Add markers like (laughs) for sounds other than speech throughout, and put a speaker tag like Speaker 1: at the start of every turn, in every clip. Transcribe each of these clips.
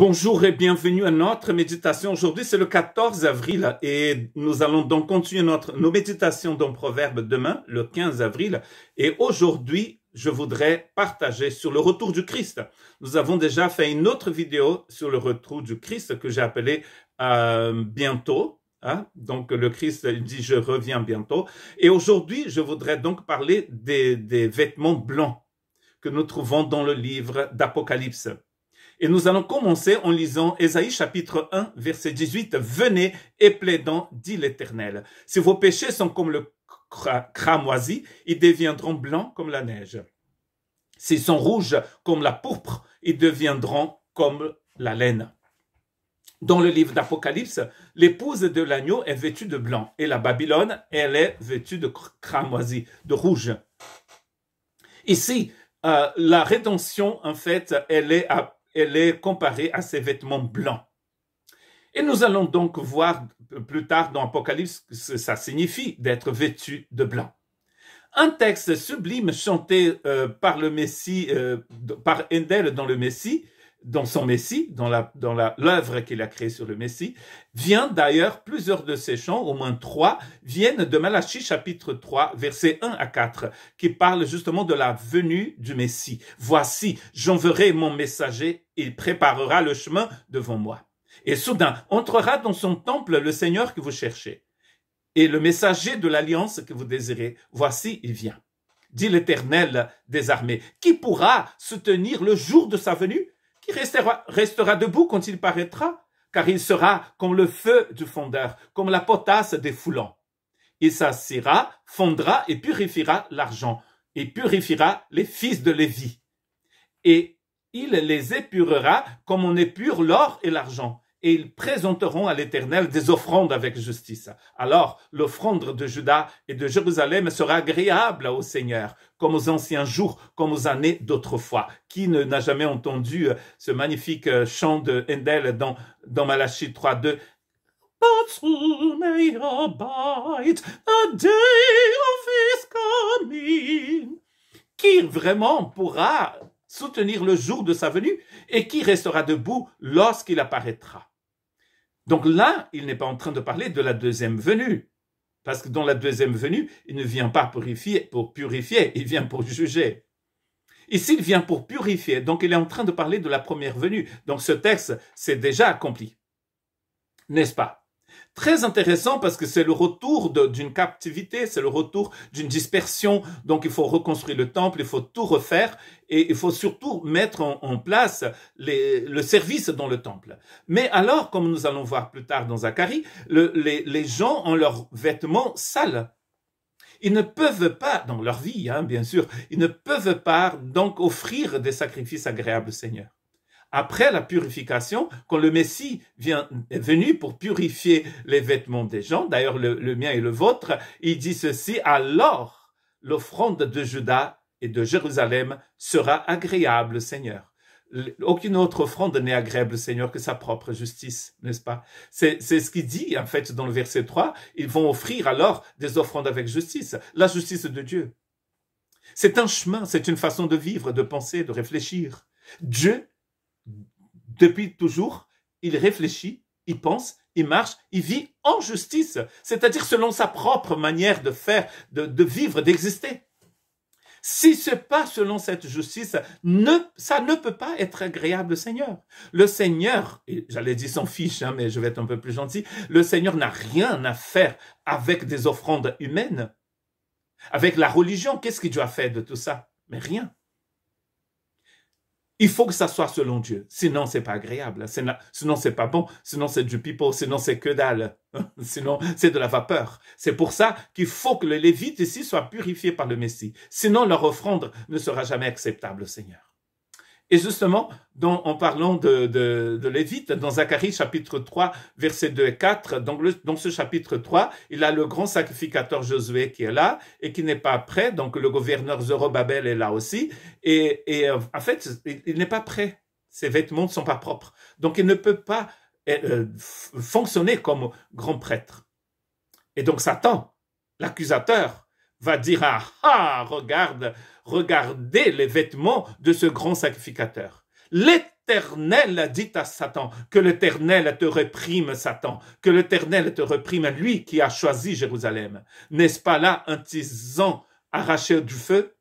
Speaker 1: Bonjour et bienvenue à notre méditation. Aujourd'hui, c'est le 14 avril et nous allons donc continuer notre, nos méditations dans Proverbe demain, le 15 avril. Et aujourd'hui, je voudrais partager sur le retour du Christ. Nous avons déjà fait une autre vidéo sur le retour du Christ que j'ai appelé euh, bientôt, hein. Donc le Christ dit je reviens bientôt. Et aujourd'hui, je voudrais donc parler des, des, vêtements blancs que nous trouvons dans le livre d'Apocalypse. Et nous allons commencer en lisant Ésaïe chapitre 1, verset 18. Venez et plaidons, dit l'Éternel. Si vos péchés sont comme le cramoisi, ils deviendront blancs comme la neige. S'ils sont rouges comme la pourpre, ils deviendront comme la laine. Dans le livre d'Apocalypse, l'épouse de l'agneau est vêtue de blanc et la Babylone, elle est vêtue de cramoisi, de rouge. Ici, euh, la rédemption, en fait, elle est à elle est comparée à ses vêtements blancs. Et nous allons donc voir plus tard dans Apocalypse ce que ça signifie d'être vêtu de blanc. Un texte sublime chanté euh, par le Messie, euh, par Endel dans le Messie, dans son Messie, dans la dans l'œuvre qu'il a créée sur le Messie, vient d'ailleurs plusieurs de ces chants, au moins trois, viennent de Malachie chapitre 3, versets 1 à 4, qui parle justement de la venue du Messie. Voici, j'enverrai mon messager, il préparera le chemin devant moi. Et soudain, entrera dans son temple le Seigneur que vous cherchez, et le messager de l'alliance que vous désirez. Voici, il vient. Dit l'Éternel des armées, qui pourra soutenir le jour de sa venue qui restera, restera debout quand il paraîtra, car il sera comme le feu du fondeur, comme la potasse des foulants. Il s'assira, fondra et purifiera l'argent, et purifiera les fils de Lévi. Et il les épurera comme on épure l'or et l'argent, et ils présenteront à l'Éternel des offrandes avec justice. Alors l'offrande de Juda et de Jérusalem sera agréable au Seigneur, comme aux anciens jours, comme aux années d'autrefois. Qui n'a jamais entendu euh, ce magnifique euh, chant de Hendel dans, dans Malachie 3.2 qui vraiment pourra soutenir le jour de sa venue et qui restera debout lorsqu'il apparaîtra. Donc là, il n'est pas en train de parler de la deuxième venue. Parce que dans la deuxième venue, il ne vient pas purifier, pour purifier, il vient pour juger. Ici, il vient pour purifier, donc il est en train de parler de la première venue. Donc ce texte, c'est déjà accompli. N'est-ce pas Très intéressant parce que c'est le retour d'une captivité, c'est le retour d'une dispersion. Donc il faut reconstruire le temple, il faut tout refaire et il faut surtout mettre en, place le service dans le temple. Mais alors, comme nous allons voir plus tard dans Zacharie, les, gens ont leurs vêtements sales ils ne peuvent pas, dans leur vie, hein, bien sûr, ils ne peuvent pas donc offrir des sacrifices agréables au Seigneur après la purification, quand le Messie vient, est venu pour purifier les vêtements des gens, d'ailleurs le, le mien et le vôtre, il dit ceci, alors l'offrande de Judas et de Jérusalem sera agréable, Seigneur aucune autre offrande n'est agréable Seigneur que sa propre justice, n'est-ce pas C'est ce qu'il dit en fait dans le verset 3, ils vont offrir alors des offrandes avec justice, la justice de Dieu. C'est un chemin, c'est une façon de vivre, de penser, de réfléchir. Dieu depuis toujours, il réfléchit, il pense, il marche, il vit en justice, c'est-à-dire selon sa propre manière de faire, de, vivre, d'exister. Si ce n'est pas selon cette justice, ça ne peut pas être agréable au Seigneur. Le Seigneur, j'allais dire s'en fiche, hein, mais je vais être un peu plus gentil, le Seigneur n'a rien à faire avec des offrandes humaines, avec la religion. Qu'est-ce que Dieu a fait de tout ça Mais rien. Il faut que ça soit selon Dieu. Sinon, c'est pas agréable. Sinon, c'est pas bon. Sinon, c'est du pipeau. Sinon, c'est que dalle. (laughs) Sinon, c'est de la vapeur. C'est pour ça qu'il faut que le Lévite ici soit purifié par le Messie. Sinon, leur offrande ne sera jamais acceptable au Seigneur. Et justement, en parlant de, Lévite, dans Zacharie chapitre 3, versets 2 et 4, dans ce chapitre 3, il a le grand sacrificateur Josué qui est là et qui n'est pas prêt, donc le gouverneur Zorobabel est là aussi, et, euh, en fait, il, n'est pas prêt, ses vêtements ne sont pas propres, donc il ne peut pas euh, fonctionner comme grand prêtre. Et donc Satan, l'accusateur, va dire, ah, ah regarde, regardez les vêtements de ce grand sacrificateur. L'Éternel a dit à Satan, que l'Éternel te réprime, Satan, que l'Éternel te réprime, lui qui a choisi Jérusalem. N'est-ce pas là un tisan arraché du feu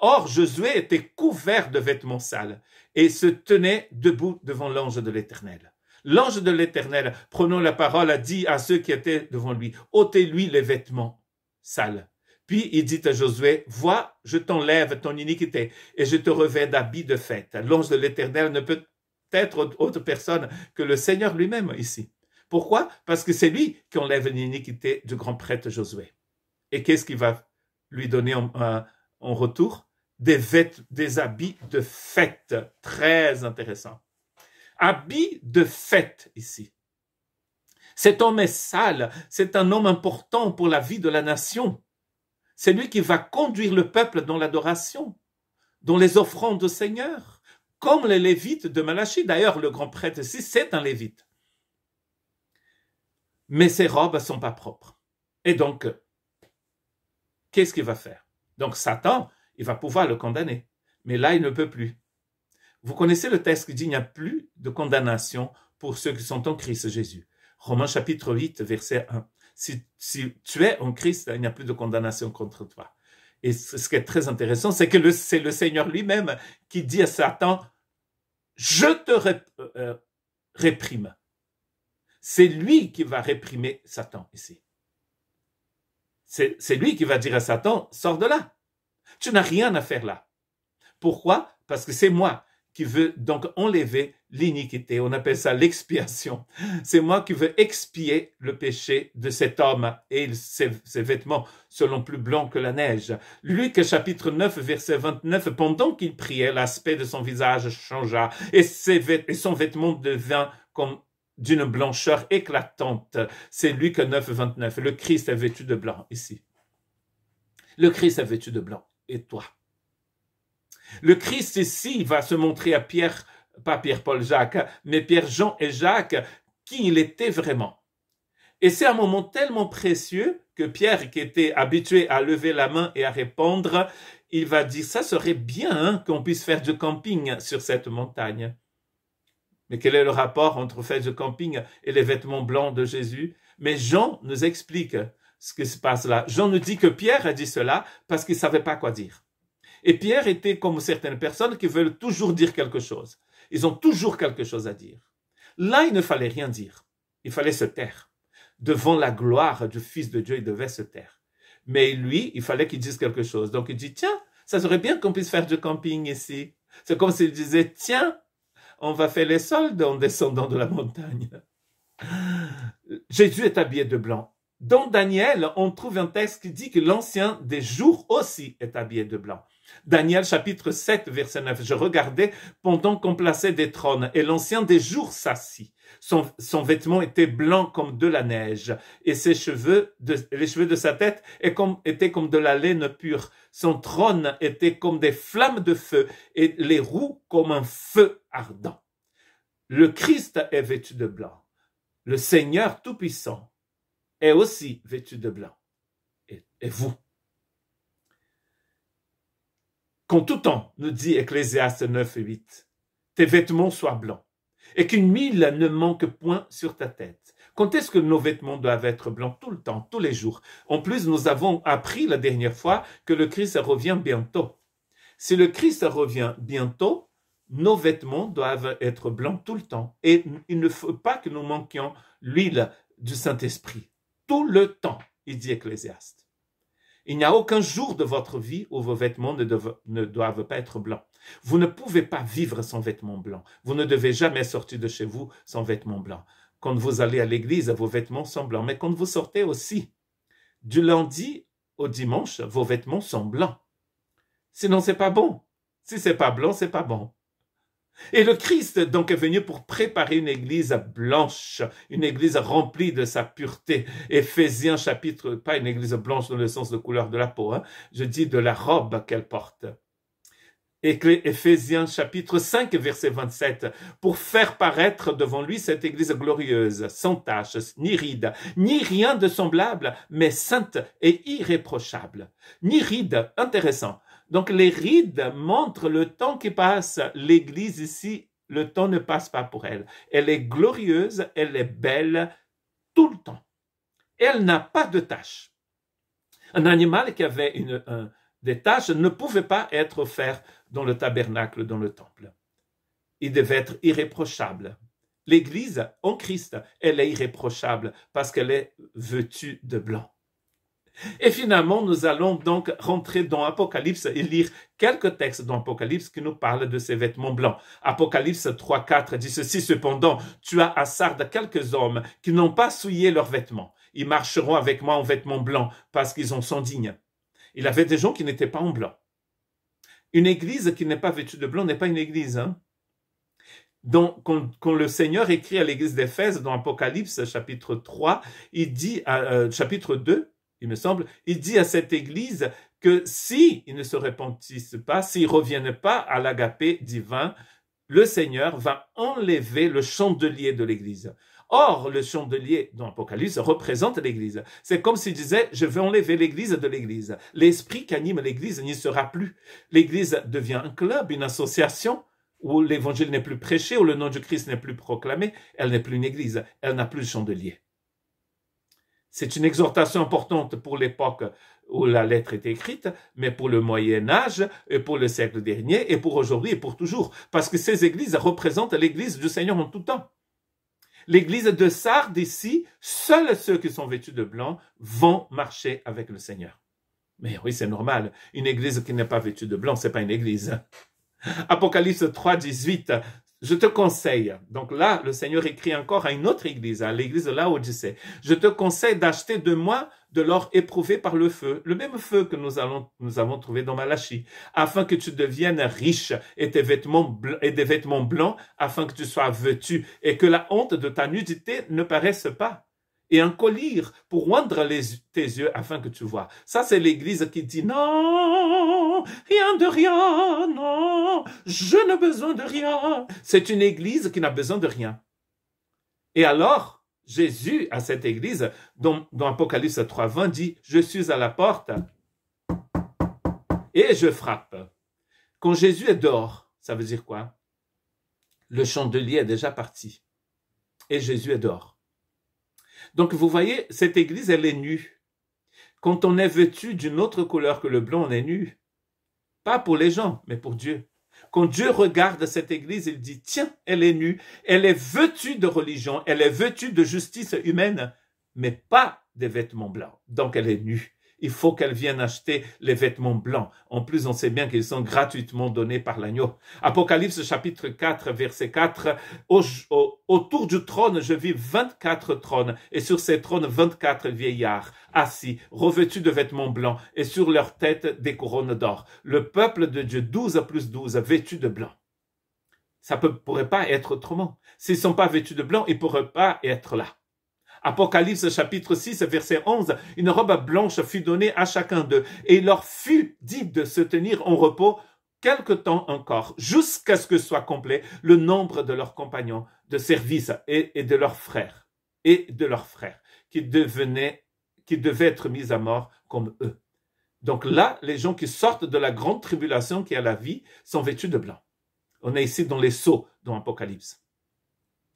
Speaker 1: Or, Josué était couvert de vêtements sales et se tenait debout devant l'ange de l'Éternel. L'ange de l'Éternel, prenant la parole, a dit à ceux qui étaient devant lui, ôtez-lui les vêtements sales. Puis il dit à Josué, Vois, je t'enlève ton iniquité et je te revais d'habits de fête. L'ange de l'Éternel ne peut être autre personne que le Seigneur lui-même ici. Pourquoi Parce que c'est lui qui enlève l'iniquité du grand prêtre Josué. Et qu'est-ce qu'il va lui donner en, euh, retour des, vêtements, des habits de fête. Très intéressant. Habits de fête ici. Cet homme est sale, c'est un homme important pour la vie de la nation. C'est lui qui va conduire le peuple dans l'adoration, dans les offrandes au Seigneur, comme les Lévites de Malachie. D'ailleurs, le grand prêtre ici, c'est un Lévite. Mais ses robes ne sont pas propres. Et donc, qu'est-ce qu'il va faire Donc Satan, il va pouvoir le condamner. Mais là, il ne peut plus. Vous connaissez le texte qui dit il n'y a plus de condamnation pour ceux qui sont en Christ Jésus. Romains chapitre 8, verset 1. Si, tu es en Christ, il n'y a plus de condamnation contre toi. Et ce qui est très intéressant, c'est que c'est le Seigneur lui-même qui dit à Satan, je te euh, euh, réprime. C'est lui qui va réprimer Satan ici. C'est lui qui va dire à Satan, sors de là. Tu n'as rien à faire là. Pourquoi Parce que c'est moi qui veux donc enlever l'iniquité. On appelle ça l'expiation. C'est moi qui veux expier le péché de cet homme et ses, ses vêtements seront plus blancs que la neige. Luc chapitre 9 verset 29, pendant qu'il priait, l'aspect de son visage changea et, ses, et son vêtement devint comme d'une blancheur éclatante. C'est Luc 9, 29. Le Christ est vêtu de blanc ici. Le Christ est vêtu de blanc. Et toi? Le Christ ici va se montrer à Pierre pas Pierre-Paul Jacques, mais Pierre-Jean et Jacques, qui il était vraiment. Et c'est un moment tellement précieux que Pierre, qui était habitué à lever la main et à répondre, il va dire, ça serait bien hein, qu'on puisse faire du camping sur cette montagne. Mais quel est le rapport entre faire du camping et les vêtements blancs de Jésus Mais Jean nous explique ce qui se passe là. Jean nous dit que Pierre a dit cela parce qu'il ne savait pas quoi dire. Et Pierre était comme certaines personnes qui veulent toujours dire quelque chose. Ils ont toujours quelque chose à dire. Là, il ne fallait rien dire. Il fallait se taire. Devant la gloire du Fils de Dieu, il devait se taire. Mais lui, il fallait qu'il dise quelque chose. Donc il dit, tiens, ça serait bien qu'on puisse faire du camping ici. C'est comme s'il disait, tiens, on va faire les soldes en descendant de la montagne. (laughs) Jésus est habillé de blanc. Dans Daniel, on trouve un texte qui dit que l'ancien des jours aussi est habillé de blanc. Daniel chapitre 7, verset 9. Je regardais pendant qu'on plaçait des trônes, et l'ancien des jours s'assit. Son, son, vêtement était blanc comme de la neige, et ses cheveux, les cheveux de sa tête étaient comme de la laine pure. Son trône était comme des flammes de feu, et les roues comme un feu ardent. Le Christ est vêtu de blanc. Le Seigneur Tout-Puissant est aussi vêtu de blanc. et vous quand tout temps, nous dit Ecclésiaste 9 et 8, tes vêtements soient blancs et qu'une huile ne manque point sur ta tête. Quand est-ce que nos vêtements doivent être blancs tout le temps, tous les jours En plus, nous avons appris la dernière fois que le Christ revient bientôt. Si le Christ revient bientôt, nos vêtements doivent être blancs tout le temps. Et il ne faut pas que nous manquions l'huile du Saint-Esprit. Tout le temps, il dit Ecclésiaste. Il n'y a aucun jour de votre vie où vos vêtements ne, doivent, ne doivent pas être blancs. Vous ne pouvez pas vivre sans vêtements blancs. Vous ne devez jamais sortir de chez vous sans vêtements blancs. Quand vous allez à l'église, vos vêtements sont blancs, mais quand vous sortez aussi, du lundi au dimanche, vos vêtements sont blancs. Sinon, c'est pas bon. Si c'est pas blanc, c'est pas bon. Et le Christ donc est venu pour préparer une église blanche, une église remplie de sa pureté. Éphésiens chapitre, pas une église blanche dans le sens de couleur de la peau, hein. je dis de la robe qu'elle porte. Éphésiens chapitre 5 verset 27, pour faire paraître devant lui cette église glorieuse, sans taches ni ride, ni rien de semblable, mais sainte et irréprochable. Ni rides, intéressant. Donc les rides montrent le temps qui passe. L'Église ici, le temps ne passe pas pour elle. Elle est glorieuse, elle est belle tout le temps. Elle n'a pas de tâches. Un animal qui avait une, des tâches ne pouvait pas être offert dans le tabernacle, dans le temple. Il devait être irréprochable. L'Église en Christ, elle est irréprochable parce qu'elle est vêtue de blanc. Et finalement, nous allons donc rentrer dans Apocalypse et lire quelques textes dans Apocalypse qui nous parlent de ces vêtements blancs. Apocalypse 3, 4 dit ceci, cependant, tu as à Sardes quelques hommes qui n'ont pas souillé leurs vêtements. Ils marcheront avec moi en vêtements blancs parce qu'ils en sont dignes. Il avait des gens qui n'étaient pas en blanc. Une église qui n'est pas vêtue de blanc n'est pas une église. Hein. Donc, quand, le Seigneur écrit à l'église d'Éphèse dans Apocalypse chapitre 3, il dit, euh, chapitre 2, il me semble, il dit à cette Église que s'ils ils ne se repentissent pas, s'ils ne reviennent pas à l'agapé divin, le Seigneur va enlever le chandelier de l'Église. Or, le chandelier dans l'Apocalypse représente l'Église. C'est comme s'il disait, je vais enlever l'Église de l'Église. L'esprit qui anime l'Église n'y sera plus. L'Église devient un club, une association où l'Évangile n'est plus prêché, où le nom du Christ n'est plus proclamé. Elle n'est plus une Église. Elle n'a plus de chandelier. C'est une exhortation importante pour l'époque où la lettre est écrite, mais pour le Moyen Âge, et pour le siècle dernier, et pour aujourd'hui, et pour toujours, parce que ces églises représentent l'église du Seigneur en tout temps. L'église de Sardes ici, seuls ceux qui sont vêtus de blanc vont marcher avec le Seigneur. Mais oui, c'est normal. Une église qui n'est pas vêtue de blanc, c'est pas une église. Apocalypse 3, 18, je te conseille, donc là, le Seigneur écrit encore à une autre église, à l'église de Laodicée, je te conseille d'acheter de moi de l'or éprouvé par le feu, le même feu que nous, avons trouvé dans Malachie, afin que tu deviennes riche et, tes vêtements et des vêtements blancs, afin que tu sois vêtu et que la honte de ta nudité ne paraisse pas et un collier pour rendre tes yeux afin que tu vois. Ça, c'est l'Église qui dit non, rien de rien, non, je n'ai besoin de rien. C'est une Église qui n'a besoin de rien. Et alors, Jésus à cette Église, dont, dans Apocalypse 3.20, dit, je suis à la porte et je frappe. Quand Jésus est dehors, ça veut dire quoi Le chandelier est déjà parti et Jésus est dehors. Donc vous voyez, cette église, elle est nue. Quand on est vêtu d'une autre couleur que le blanc, on est nu. Pas pour les gens, mais pour Dieu. Quand Dieu regarde cette église, il dit, tiens, elle est nue, elle est vêtue de religion, elle est vêtue de justice humaine, mais pas des vêtements blancs. Donc elle est nue il faut qu'elle vienne acheter les vêtements blancs. En plus, on sait bien qu'ils sont gratuitement donnés par l'agneau. Apocalypse chapitre 4, verset 4. autour du trône, je vis 24 trônes, et sur ces trônes, 24 vieillards, assis, revêtus de vêtements blancs, et sur leurs têtes des couronnes d'or. Le peuple de Dieu, 12 plus 12, vêtus de blanc. Ça ne pourrait pas être autrement. S'ils ne sont pas vêtus de blanc, ils ne pourraient pas être là. Apocalypse chapitre 6 verset 11, une robe blanche fut donnée à chacun d'eux et il leur fut dit de se tenir en repos quelque temps encore, jusqu'à ce que soit complet le nombre de leurs compagnons de service et, de leurs frères, et de leurs frères, qui devenaient, qui devaient être mis à mort comme eux. Donc là, les gens qui sortent de la grande tribulation qui est la vie sont vêtus de blanc. On est ici dans les sceaux dans Apocalypse.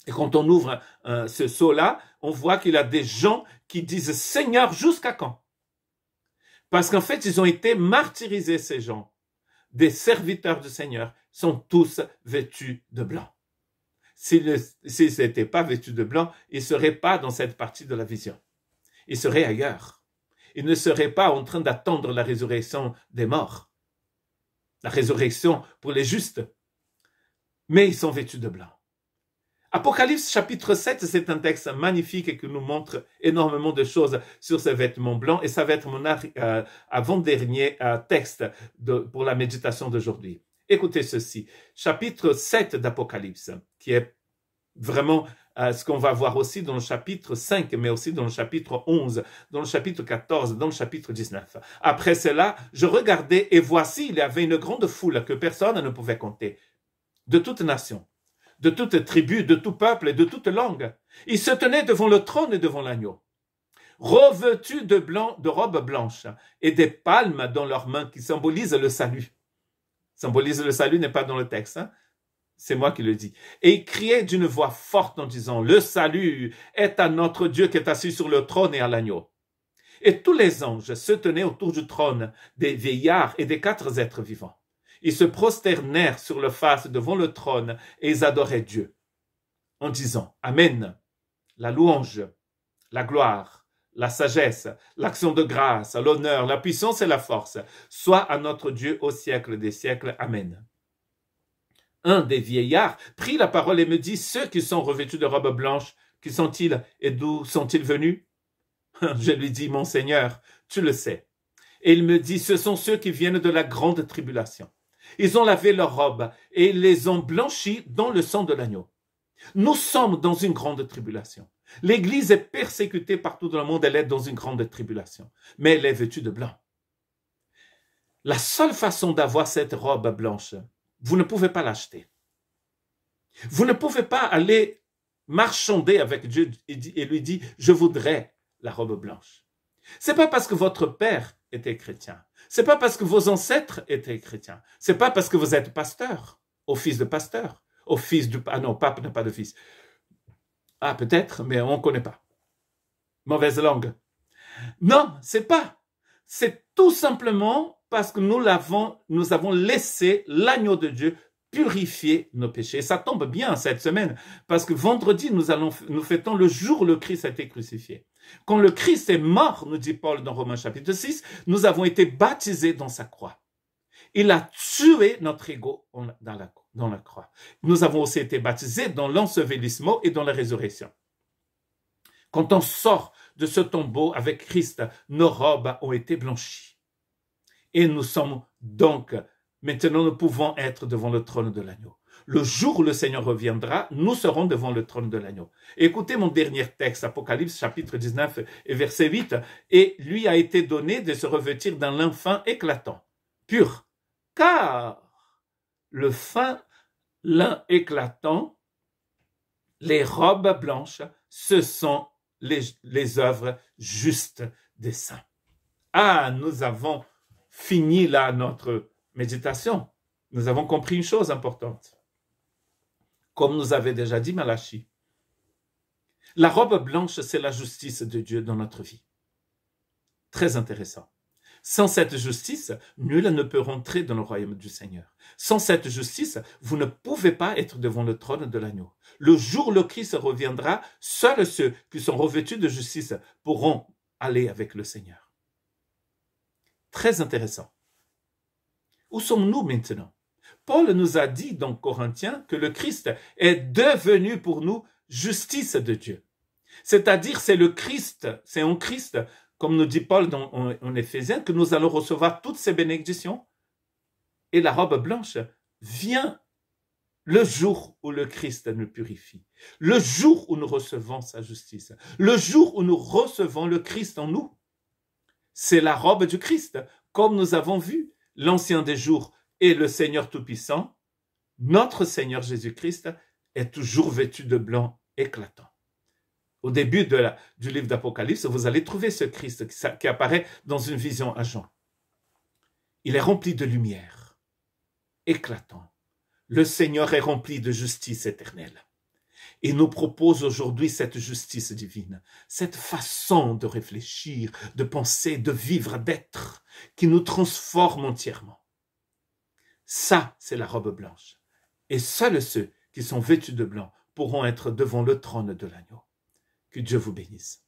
Speaker 1: Et quand on ouvre euh, ce saut-là, on voit qu'il y a des gens qui disent Seigneur, jusqu'à quand Parce qu'en fait, ils ont été martyrisés, ces gens. Des serviteurs du Seigneur sont tous vêtus de blanc. S'ils n'étaient pas vêtus de blanc, ils ne seraient pas dans cette partie de la vision. Ils seraient ailleurs. Ils ne seraient pas en train d'attendre la résurrection des morts. La résurrection pour les justes. Mais ils sont vêtus de blanc. Apocalypse chapitre 7, c'est un texte magnifique qui nous montre énormément de choses sur ces vêtements blancs et ça va être mon euh, avant-dernier euh, texte pour la méditation d'aujourd'hui. Écoutez ceci, chapitre 7 d'Apocalypse, qui est vraiment euh, ce qu'on va voir aussi dans le chapitre 5, mais aussi dans le chapitre 11, dans le chapitre 14, dans le chapitre 19. Après cela, je regardais et voici, il y avait une grande foule que personne ne pouvait compter, de toute nation de toute tribu, de tout peuple et de toute langue. Ils se tenaient devant le trône et devant l'agneau, revêtus de, blanc, de robes blanches et des palmes dans leurs mains qui symbolisent le salut. Symbolise le salut n'est pas dans le texte, hein. c'est moi qui le dis. Et ils criaient d'une voix forte en disant, le salut est à notre Dieu qui est assis sur le trône et à l'agneau. Et tous les anges se tenaient autour du trône, des vieillards et des quatre êtres vivants ils se prosternèrent sur le face devant le trône et ils adoraient Dieu en disant Amen. La louange, la gloire, la sagesse, l'action de grâce, l'honneur, la puissance et la force soient à notre Dieu au siècle des siècles. Amen. Un des vieillards prit la parole et me dit Ceux qui sont revêtus de robes blanches, qui sont-ils et d'où sont-ils venus (laughs) Je lui dis Monseigneur, tu le sais. Et il me dit Ce sont ceux qui viennent de la grande tribulation. Ils ont lavé leurs robes et les ont blanchies dans le sang de l'agneau. Nous sommes dans une grande tribulation. L'Église est persécutée partout dans le monde, elle est dans une grande tribulation, mais elle est vêtue de blanc. La seule façon d'avoir cette robe blanche, vous ne pouvez pas l'acheter. Vous ne pouvez pas aller marchander avec Dieu et lui dire, je voudrais la robe blanche. C'est pas parce que votre père étaient chrétiens. C'est pas parce que vos ancêtres étaient chrétiens. C'est pas parce que vous êtes pasteur, au fils de pasteur, au fils du ah non, pape n'a pas de fils. Ah peut-être, mais on ne connaît pas. Mauvaise langue. Non, c'est pas. C'est tout simplement parce que nous l'avons, nous avons laissé l'agneau de Dieu purifier nos péchés. Ça tombe bien cette semaine parce que vendredi nous allons, nous fêtons le jour où le Christ a été crucifié. Quand le Christ est mort, nous dit Paul dans Romains chapitre 6, nous avons été baptisés dans sa croix. Il a tué notre ego dans la, dans la croix. Nous avons aussi été baptisés dans l'ensevelissement et dans la résurrection. Quand on sort de ce tombeau avec Christ, nos robes ont été blanchies. Et nous sommes donc, maintenant nous pouvons être devant le trône de l'agneau le jour où le Seigneur reviendra, nous serons devant le trône de l'agneau. Écoutez mon dernier texte, Apocalypse chapitre 19 et verset 8. Et lui a été donné de se revêtir d'un fin éclatant, pur, car le fin lin éclatant, les robes blanches, ce sont les œuvres justes des saints. Ah, nous avons fini là notre méditation. Nous avons compris une chose importante comme nous avait déjà dit Malachi. La robe blanche, c'est la justice de Dieu dans notre vie. Très intéressant. Sans cette justice, nul ne peut rentrer dans le royaume du Seigneur. Sans cette justice, vous ne pouvez pas être devant le trône de l'agneau. Le jour le Christ reviendra, seuls ceux qui sont revêtus de justice pourront aller avec le Seigneur. Très intéressant. Où sommes-nous maintenant Paul nous a dit dans Corinthiens que le Christ est devenu pour nous justice de Dieu. C'est-à-dire, c'est le Christ, c'est en Christ, comme nous dit Paul dans, en, Éphésiens, que nous allons recevoir toutes ces bénédictions. Et la robe blanche vient le jour où le Christ nous purifie, le jour où nous recevons sa justice, le jour où nous recevons le Christ en nous. C'est la robe du Christ, comme nous avons vu. L'ancien des jours et le Seigneur Tout-Puissant, notre Seigneur Jésus-Christ, est toujours vêtu de blanc éclatant. Au début du livre d'Apocalypse, vous allez trouver ce Christ qui, qui apparaît dans une vision à Jean. Il est rempli de lumière, éclatant. Le Seigneur est rempli de justice éternelle. Il nous propose aujourd'hui cette justice divine, cette façon de réfléchir, de penser, de vivre, d'être, qui nous transforme entièrement. Ça, c'est la robe blanche. Et seuls ceux qui sont vêtus de blanc pourront être devant le trône de l'agneau. Que Dieu vous bénisse.